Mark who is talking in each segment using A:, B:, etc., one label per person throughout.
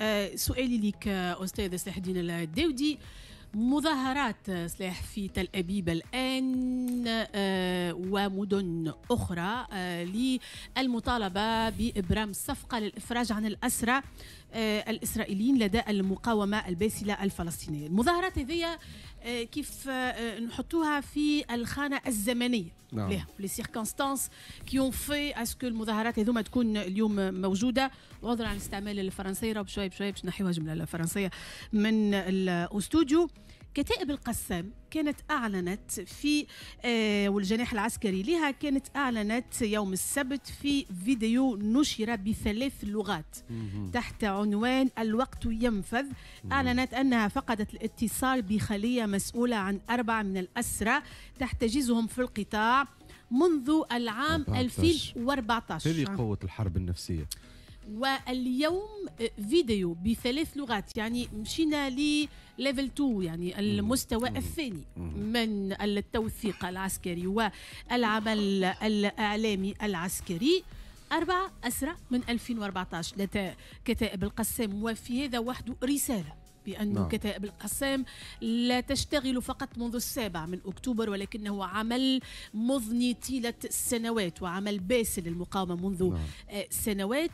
A: آه، سؤالي لك آه، استاذ صلاح الدين الداودي مظاهرات سلاح آه، في تل ابيب الان ومدن اخرى للمطالبه بابرام صفقة للافراج عن الاسرى آه، الاسرائيليين لدى المقاومه الباسله الفلسطينيه المظاهرات هذه آه، كيف آه، نحطوها في الخانه الزمنيه نعم ليها لي سيركونستانس كي اون في اسكو المظاهرات هذوما تكون اليوم موجوده وعذرا عن الاستعمال الفرنسيه راه بشوي بشوي باش نحيوها جمله الفرنسيه من الاستوديو كتائب القسام كانت أعلنت في آه، والجناح العسكري لها كانت أعلنت يوم السبت في فيديو نشر بثلاث لغات تحت عنوان الوقت ينفذ أعلنت أنها فقدت الاتصال بخلية مسؤولة عن أربعة من الأسرى تحتجزهم في القطاع منذ العام 2014 هذه قوة
B: الحرب النفسية
A: واليوم آه، فيديو بثلاث لغات يعني مشينا ليفل 2 يعني المستوى الثاني من التوثيق العسكري والعمل الإعلامي العسكري أربعة أسرى من 2014 كتائب القسام وفي هذا وحده رسالة بأن نعم. كتائب القسام لا تشتغل فقط منذ السابع من أكتوبر ولكنه عمل مضني طيلة سنوات وعمل باسل المقاومة منذ نعم. آه، سنوات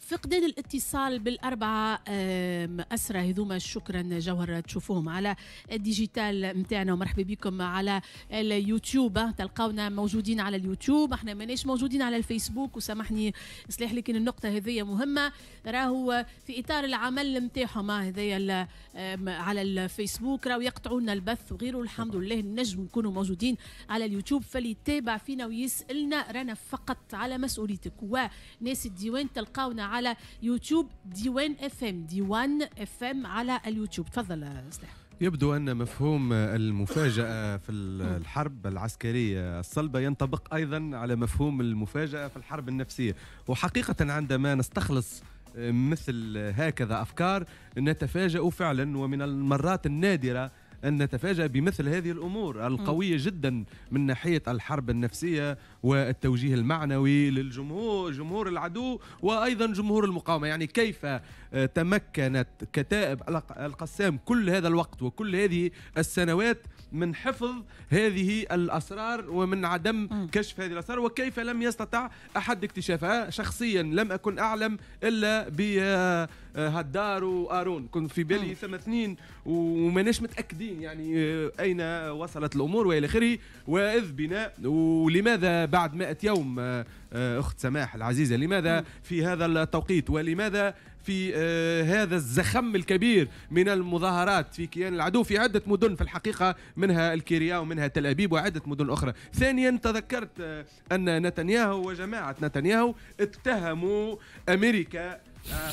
A: فقدان الاتصال بالأربعة أسرة هذوما شكرا جوهر تشوفوهم على الديجيتال متاعنا ومرحبا بكم على اليوتيوب تلقاونا موجودين على اليوتيوب احنا ماناش موجودين على الفيسبوك وسامحني إصلاح لكن النقطة هذه مهمة راهو في إطار العمل نتاعهم هذايا على الفيسبوك راهو يقطعوا لنا البث وغيره الحمد لله نجم نكونوا موجودين على اليوتيوب فاللي يتابع فينا ويسألنا رانا فقط على مسؤوليتك وناس الديوان تلقاونا على يوتيوب ديوان اف ام ديوان اف ام على اليوتيوب تفضل سلاح
B: يبدو أن مفهوم المفاجأة في الحرب العسكرية الصلبة ينطبق أيضا على مفهوم المفاجأة في الحرب النفسية وحقيقة عندما نستخلص آه، مثل هكذا أفكار نتفاجأ فعلا ومن المرات النادرة أن نتفاجأ بمثل هذه الأمور القوية جدا من ناحية الحرب النفسية والتوجيه المعنوي للجمهور جمهور العدو وأيضا جمهور المقاومة يعني كيف آه، تمكنت كتائب القسام كل هذا الوقت وكل هذه السنوات من حفظ هذه الاسرار ومن عدم كشف هذه الاسرار وكيف لم يستطع احد اكتشافها شخصيا لم اكن اعلم الا ب آه، هدار وارون كنت في بالي ثم اثنين وماناش متاكدين يعني آه، اين وصلت الامور والى اخره واذ بنا ولماذا بعد 100 يوم اخت سماح العزيزه لماذا في هذا التوقيت ولماذا في آه، هذا الزخم الكبير من المظاهرات في كيان العدو في عدة مدن في الحقيقة منها الكيريا ومنها تل أبيب وعدة مدن أخرى ثانيا تذكرت آه، أن نتنياهو وجماعة نتنياهو اتهموا أمريكا آه،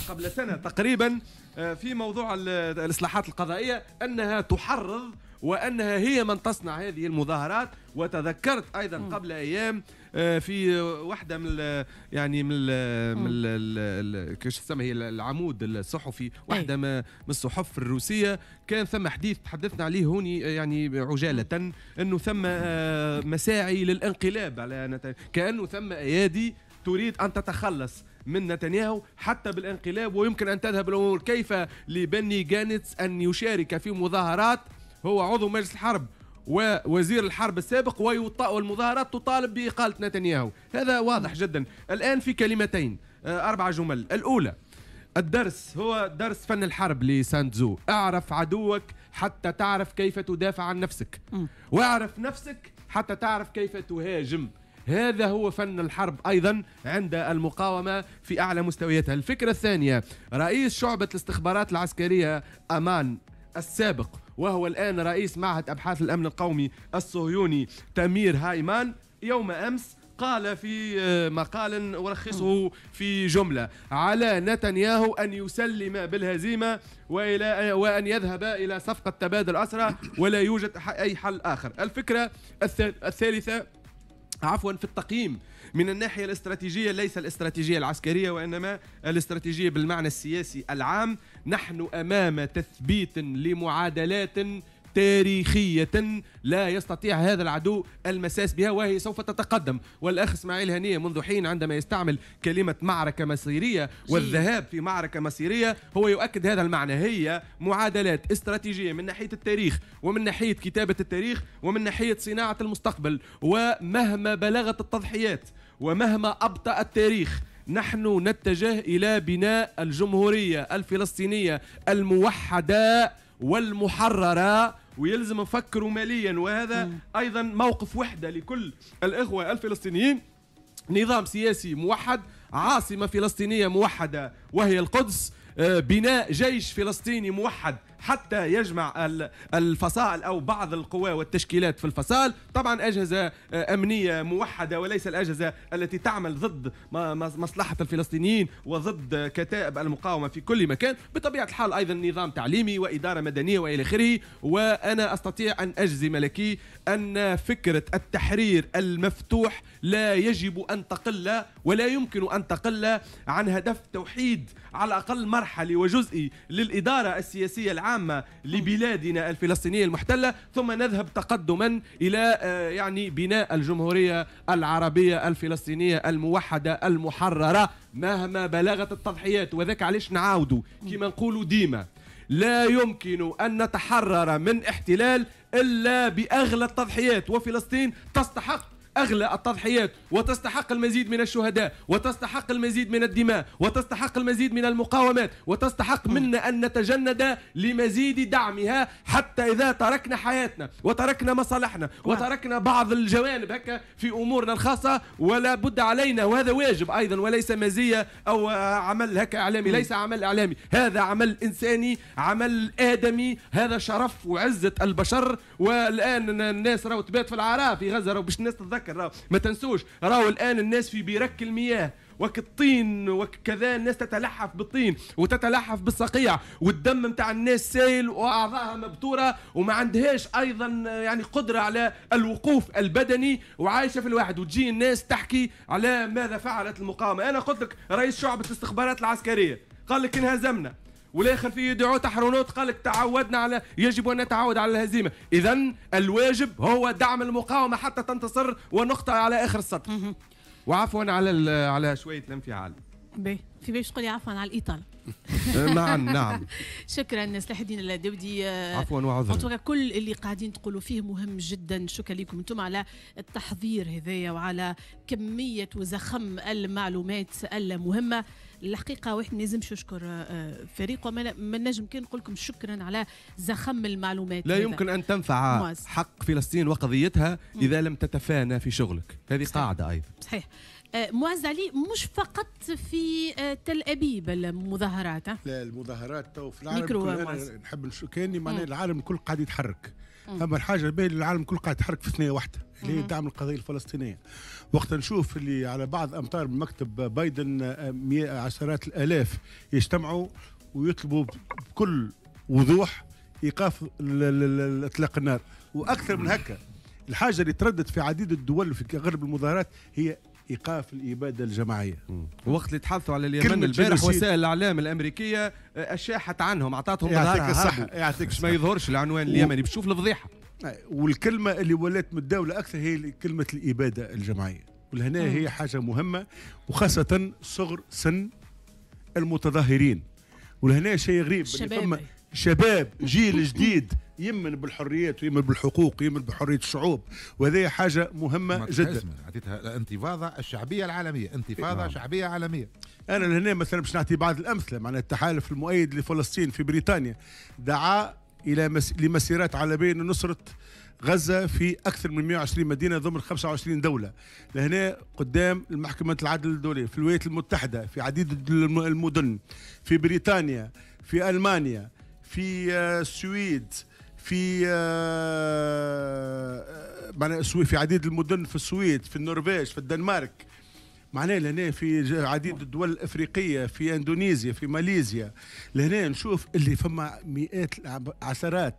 B: قبل سنة تقريبا في موضوع الإصلاحات القضائية أنها تحرض وأنها هي من تصنع هذه المظاهرات وتذكرت أيضا قبل أيام آه، في واحدة من يعني من ال من ال تسمى هي العمود الصحفي واحدة من الصحف الروسية كان ثم حديث تحدثنا عليه هوني آه، يعني عجالة أنه ثم آه، مساعي للانقلاب على كأنه ثم أيادي تريد أن تتخلص من نتنياهو حتى بالانقلاب ويمكن أن تذهب الأمور كيف لبني جانتس أن يشارك في مظاهرات هو عضو مجلس الحرب ووزير الحرب السابق والمظاهرات تطالب بإقالة نتنياهو هذا واضح جدا الآن في كلمتين آه، أربع جمل الأولى الدرس هو درس فن الحرب لساندزو اعرف عدوك حتى تعرف كيف تدافع عن نفسك واعرف نفسك حتى تعرف كيف تهاجم هذا هو فن الحرب ايضا عند المقاومه في اعلى مستوياتها الفكره الثانيه رئيس شعبه الاستخبارات العسكريه امان السابق وهو الآن رئيس معهد أبحاث الأمن القومي الصهيوني تمير هايمان يوم أمس قال في آه، مقال ألخصه في جملة على نتنياهو أن يسلم بالهزيمة وإلى آه، وأن يذهب إلى صفقة تبادل أسرى ولا يوجد أي حل آخر الفكرة الثالثة عفوا في التقييم من الناحية الاستراتيجية ليس الاستراتيجية العسكرية وإنما الاستراتيجية بالمعنى السياسي العام نحن أمام تثبيت لمعادلات تاريخية لا يستطيع هذا العدو المساس بها وهي سوف تتقدم والأخ إسماعيل هنية منذ حين عندما يستعمل كلمة معركة مصيرية والذهاب في معركة مصيرية هو يؤكد هذا المعنى هي معادلات استراتيجية من ناحية التاريخ ومن ناحية كتابة التاريخ ومن ناحية صناعة المستقبل ومهما بلغت التضحيات ومهما أبطأ التاريخ نحن نتجه الى بناء الجمهوريه الفلسطينيه الموحده والمحرره ويلزم نفكروا ماليا وهذا ايضا موقف وحده لكل الاخوه الفلسطينيين نظام سياسي موحد عاصمه فلسطينيه موحده وهي القدس آه، بناء جيش فلسطيني موحد حتى يجمع الفصائل أو بعض القوى والتشكيلات في الفصائل طبعا أجهزة آه، أمنية موحدة وليس الأجهزة التي تعمل ضد مصلحة الفلسطينيين وضد كتائب المقاومة في كل مكان بطبيعة الحال أيضا نظام تعليمي وإدارة مدنية وإلى آخره وأنا أستطيع أن أجزم لك أن فكرة التحرير المفتوح لا يجب أن تقل ولا يمكن أن تقل عن هدف توحيد على الاقل مرحلي وجزئي للإدارة السياسية العامة عامة لبلادنا الفلسطينية المحتلة ثم نذهب تقدما إلى آه، يعني بناء الجمهورية العربية الفلسطينية الموحدة المحررة مهما بلغت التضحيات وذاك علاش نعاودوا كما نقولوا ديما لا يمكن أن نتحرر من احتلال إلا بأغلى التضحيات وفلسطين تستحق أغلى التضحيات وتستحق المزيد من الشهداء وتستحق المزيد من الدماء وتستحق المزيد من المقاومات وتستحق منا أن نتجند لمزيد دعمها حتى إذا تركنا حياتنا وتركنا مصالحنا وتركنا بعض الجوانب هكا في أمورنا الخاصة ولا بد علينا وهذا واجب أيضا وليس مزية أو عمل هكا إعلامي ليس عمل إعلامي هذا عمل إنساني عمل آدمي هذا شرف وعزة البشر والآن الناس راهو تبات في العراء في غزة باش الناس تتذكر تتذكر راهو ما تنسوش راهو الان الناس في برك المياه وك الطين وكذا الناس تتلحف بالطين وتتلحف بالصقيع والدم نتاع الناس سايل واعضائها مبتوره وما عندهاش ايضا يعني قدره على الوقوف البدني وعايشه في الواحد وتجي الناس تحكي على ماذا فعلت المقاومه انا قلت لك رئيس شعبه الاستخبارات العسكريه قال لك انهزمنا والاخر فيه يدعو تحرونوت قال لك تعودنا على يجب ان نتعود على الهزيمه اذا الواجب هو دعم المقاومه حتى تنتصر ونقطه على اخر السطر وعفوا على على شويه الانفعال
A: باهي في باش تقولي عفوا على الايطال نعم نعم شكرا سلاح الدين الدودي آه، عفوا وعذرا كل اللي قاعدين تقولوا فيه مهم جدا شكرا لكم انتم على التحضير هذايا وعلى كميه وزخم المعلومات المهمه الحقيقه واحد ما يلزمش يشكر آه، فريقه ما نجم كان نقول لكم شكرا على زخم المعلومات لا هذا. يمكن ان
B: تنفع مواز. حق فلسطين وقضيتها اذا لم تتفانى في شغلك هذه صحيح. قاعده ايضا
A: صحيح آه، معز علي مش فقط في آه، تل ابيب المظاهرات لا
C: المظاهرات تو في العالم كله نحب كاني معناها العالم الكل قاعد يتحرك اما الحاجه الباهيه العالم كل قاعد يتحرك في ثنيه واحده اللي هي دعم القضيه الفلسطينيه وقت نشوف اللي على بعض امتار من مكتب بايدن آه، عشرات الالاف يجتمعوا ويطلبوا بكل وضوح ايقاف اطلاق النار واكثر من هكا الحاجه اللي تردد في عديد الدول في غرب المظاهرات هي ايقاف
B: الاباده الجماعيه وقت اللي تحدثوا على اليمن البارح وسائل الاعلام الامريكيه آه، اشاحت عنهم اعطتهم يعطيك الصحه يعطيك ما يظهرش العنوان اليمني و... بشوف الفضيحه آه،
C: والكلمه اللي ولات من الدوله اكثر هي كلمه الاباده الجماعيه ولهنا هي حاجه مهمه وخاصه صغر سن المتظاهرين ولهنا شيء غريب شباب جيل جديد يمن بالحريات ويمن بالحقوق ويمن بحريه الشعوب وهذه حاجه مهمه جدا
B: عطيتها الانتفاضه الشعبيه العالميه انتفاضه نعم.
C: شعبيه عالميه انا لهنا مثلا باش نعطي بعض الامثله معنا التحالف المؤيد لفلسطين في بريطانيا دعا الى مس... لمسيرات عالميه لنصره غزة في أكثر من 120 مدينة ضمن 25 دولة لهنا قدام المحكمة العدل الدولية في الولايات المتحدة في عديد المدن في بريطانيا في ألمانيا في آه، السويد في آه، آه، معناها في عديد المدن في السويد في النرويج في الدنمارك معناها لهنا في عديد الدول الافريقيه في اندونيسيا في ماليزيا لهنا نشوف اللي فما مئات عشرات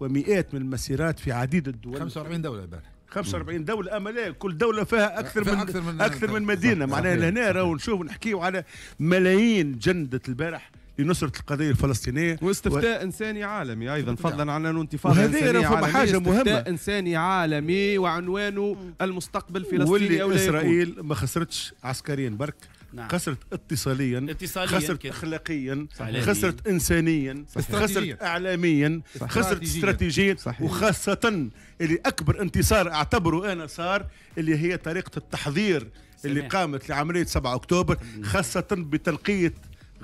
C: ومئات من المسيرات في عديد الدول 45 دوله البارح 45 دولة أما لا كل دولة فيها آه، أكثر من أكثر من, أكثر من مدينة معناها لهنا راهو نشوف نحكيو على ملايين جندت البارح لنصره
B: القضيه الفلسطينيه واستفتاء و... انساني عالمي ايضا فضلا عن انه انتفاضه انسانيه عالميه حاجه مهمه انساني عالمي وعنوانه المستقبل الفلسطيني واللي أو اسرائيل ما خسرتش
C: عسكريا برك نعم. خسرت اتصاليا, اتصالياً خسرت كده. اخلاقيا صحيح. خسرت انسانيا خسرت اعلاميا صحيح. خسرت استراتيجيا وخاصه اللي اكبر انتصار اعتبره انا صار اللي هي طريقه التحضير اللي قامت لعمليه 7 اكتوبر خاصه بتلقيه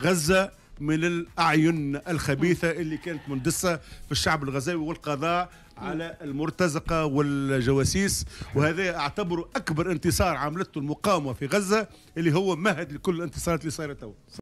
C: غزه من الأعين الخبيثة اللي كانت مندسة في الشعب الغزاوي والقضاء على المرتزقة والجواسيس وهذا أعتبره أكبر انتصار عملته المقاومة في غزة اللي هو مهد لكل الانتصارات اللي صارت توا